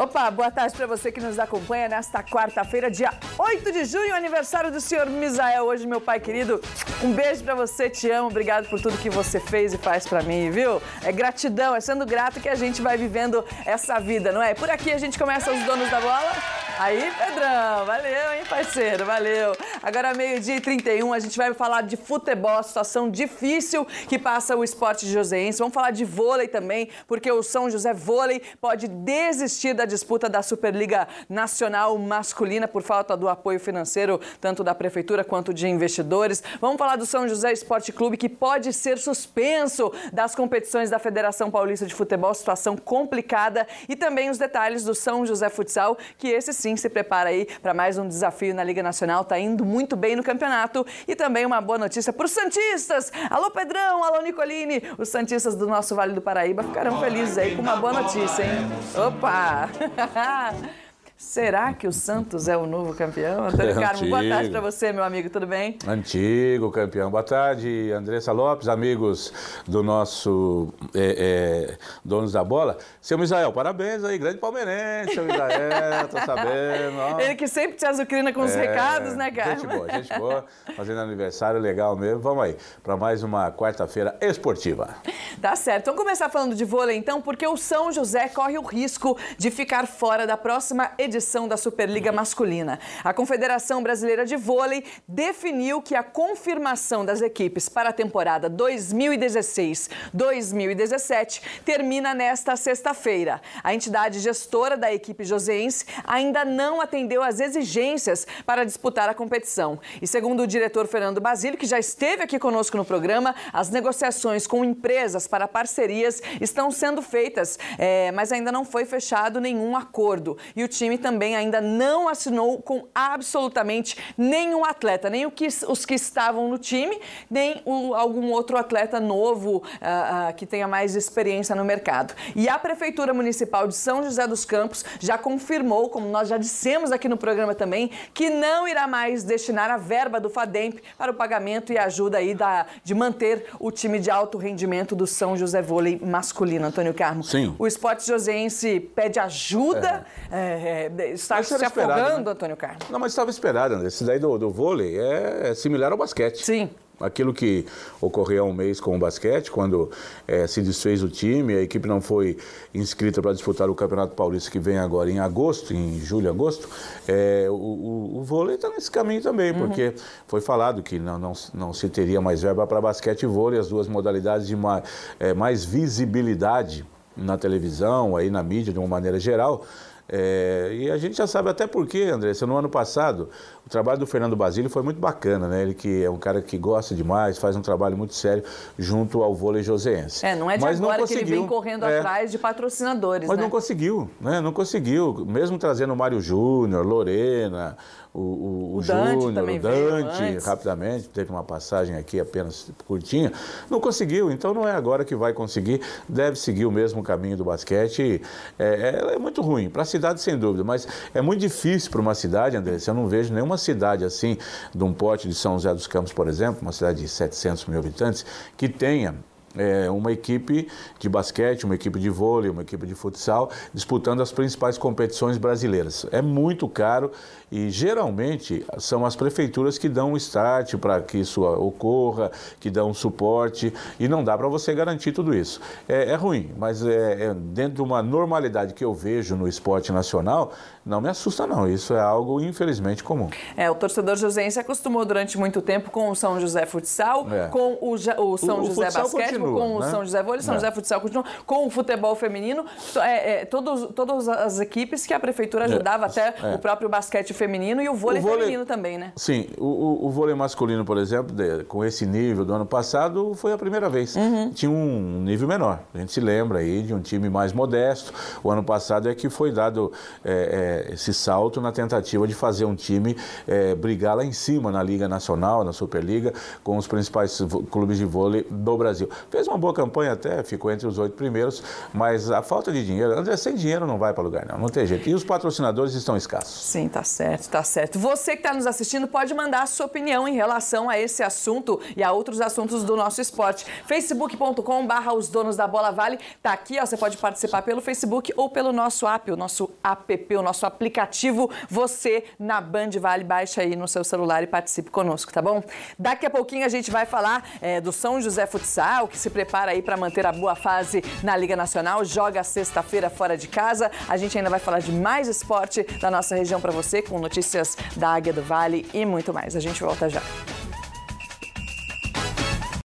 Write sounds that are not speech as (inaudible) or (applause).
Opa, boa tarde para você que nos acompanha nesta quarta-feira, dia 8 de junho, aniversário do senhor Misael. Hoje, meu pai querido, um beijo para você, te amo, obrigado por tudo que você fez e faz para mim, viu? É gratidão, é sendo grato que a gente vai vivendo essa vida, não é? Por aqui a gente começa os donos da bola. Aí, Pedrão, valeu, hein, parceiro, valeu. Agora, meio-dia e 31, a gente vai falar de futebol, situação difícil que passa o esporte joseense. Vamos falar de vôlei também, porque o São José Vôlei pode desistir da disputa da Superliga Nacional Masculina por falta do apoio financeiro, tanto da Prefeitura quanto de investidores. Vamos falar do São José Esporte Clube, que pode ser suspenso das competições da Federação Paulista de Futebol, situação complicada, e também os detalhes do São José Futsal, que esse sim sim se prepara aí para mais um desafio na Liga Nacional, Tá indo muito bem no campeonato. E também uma boa notícia para os Santistas. Alô Pedrão, alô Nicolini, os Santistas do nosso Vale do Paraíba ficarão felizes aí com uma boa notícia, hein? Opa! (laughs) Será que o Santos é o novo campeão? (laughs) Antônio é Carmo, boa tarde para você, meu amigo, tudo bem? Antigo campeão. Boa tarde, Andressa Lopes, amigos do nosso é, é, Donos da Bola. Seu Misael, parabéns aí, grande palmeirense, seu Misael, tô sabendo. Ó. Ele que sempre te azucrina com os é, recados, né, cara? Gente boa, gente boa, fazendo aniversário legal mesmo. Vamos aí, para mais uma quarta-feira esportiva. Tá certo. Vamos começar falando de vôlei, então, porque o São José corre o risco de ficar fora da próxima edição edição da Superliga Masculina. A Confederação Brasileira de Vôlei definiu que a confirmação das equipes para a temporada 2016-2017 termina nesta sexta-feira. A entidade gestora da equipe joseense ainda não atendeu às exigências para disputar a competição. E segundo o diretor Fernando Basílio, que já esteve aqui conosco no programa, as negociações com empresas para parcerias estão sendo feitas, é, mas ainda não foi fechado nenhum acordo. E o time também ainda não assinou com absolutamente nenhum atleta, nem o que, os que estavam no time, nem o, algum outro atleta novo uh, uh, que tenha mais experiência no mercado. E a Prefeitura Municipal de São José dos Campos já confirmou, como nós já dissemos aqui no programa também, que não irá mais destinar a verba do FADEMP para o pagamento e ajuda aí da, de manter o time de alto rendimento do São José Vôlei masculino, Antônio Carmo. Sim. O esporte joseense pede ajuda, é. É, está se esperado, afogando, né? Antônio Carlos. Não, mas estava esperado, André. Esse daí do, do vôlei é similar ao basquete. Sim aquilo que ocorreu há um mês com o basquete, quando é, se desfez o time, a equipe não foi inscrita para disputar o Campeonato Paulista que vem agora em agosto, em julho, agosto, é, o, o, o, vôlei está nesse caminho também, uhum. porque foi falado que não, não, não se teria mais verba para basquete e vôlei, as duas modalidades de mais é, mais visibilidade na televisão, aí na mídia de uma maneira geral, é, e a gente já sabe até porquê, André. No ano passado, o trabalho do Fernando Basílio foi muito bacana, né? Ele que é um cara que gosta demais, faz um trabalho muito sério junto ao vôlei joseense. É, não é de mas agora que ele vem correndo é, atrás de patrocinadores, Mas né? não conseguiu, né? Não conseguiu. Mesmo trazendo o Mário Júnior, Lorena, o, o, o Júnior, o Dante, rapidamente, teve uma passagem aqui apenas curtinha, não conseguiu, então não é agora que vai conseguir, deve seguir o mesmo caminho do basquete. É, é, é muito ruim. Para se cidade sem dúvida, mas é muito difícil para uma cidade, André, eu não vejo nenhuma cidade assim, de um pote de São José dos Campos, por exemplo, uma cidade de 700 mil habitantes, que tenha é, uma equipe de basquete, uma equipe de vôlei, uma equipe de futsal, disputando as principais competições brasileiras. É muito caro e geralmente são as prefeituras que dão o start para que isso ocorra, que dão suporte e não dá para você garantir tudo isso. É, é ruim, mas é, é, dentro de uma normalidade que eu vejo no esporte nacional, não me assusta não. Isso é algo infelizmente comum. É, o torcedor José se acostumou durante muito tempo com o São José Futsal, é. com o, o São o, José o Basquete com o né? São José Vôlei, São é. José Futsal continua, com o futebol feminino, é, é, todos, todas as equipes que a prefeitura é, ajudava, até é. o próprio basquete feminino e o vôlei, o vôlei feminino também, né? Sim, o, o, vôlei masculino, por exemplo, de, com esse nível do ano passado, foi a primeira vez. Uhum. Tinha um nível menor, a gente se lembra aí de um time mais modesto. O ano passado é que foi dado é, esse salto na tentativa de fazer um time brigar lá em cima na Liga Nacional, na Superliga, com os principais clubes de vôlei do Brasil. Fez uma boa campanha até, ficou entre os oito primeiros, mas a falta de dinheiro, André, sem dinheiro não vai para lugar não, não tem jeito. E os patrocinadores estão escassos. Sim, tá certo, tá certo. Você que está nos assistindo pode mandar a sua opinião em relação a esse assunto e a outros assuntos do nosso esporte. facebook.com barra os donos da bola vale, tá aqui, ó, você pode participar pelo Facebook ou pelo nosso app, o nosso app, o nosso aplicativo, você na Band Vale, baixa aí no seu celular e participe conosco, tá bom? Daqui a pouquinho a gente vai falar é, do São José Futsal, que se prepara aí para manter a boa fase na Liga Nacional. Joga sexta-feira fora de casa. A gente ainda vai falar de mais esporte da nossa região para você, com notícias da Águia do Vale e muito mais. A gente volta já.